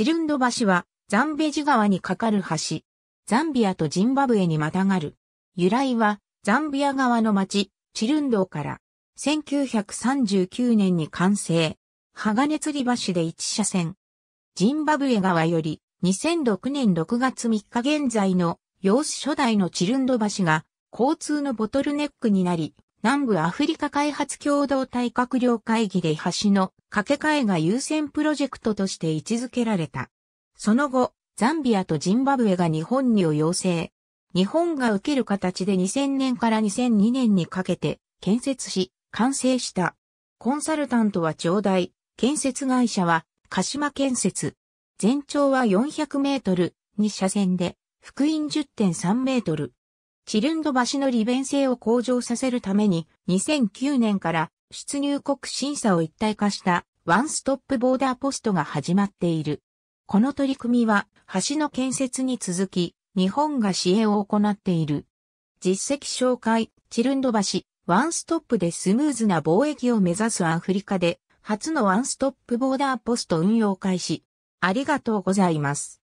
チルンド橋は、ザンベジ川に架かる橋。ザンビアとジンバブエにまたがる。由来は、ザンビア川の町、チルンドから、1939年に完成。鋼吊り橋で1車線。ジンバブエ川より、2006年6月3日現在の、様子初代のチルンド橋が、交通のボトルネックになり、南部アフリカ開発共同体閣僚会議で橋の架け替えが優先プロジェクトとして位置づけられた。その後、ザンビアとジンバブエが日本にを要請。日本が受ける形で2000年から2002年にかけて建設し、完成した。コンサルタントは長大、建設会社は鹿島建設。全長は400メートル、2車線で、福音10.3メートル。チルンド橋の利便性を向上させるために、2009年から出入国審査を一体化したワンストップボーダーポストが始まっている。この取り組みは橋の建設に続き、日本が支援を行っている。実績紹介、チルンド橋、ワンストップでスムーズな貿易を目指すアフリカで、初のワンストップボーダーポスト運用開始。ありがとうございます。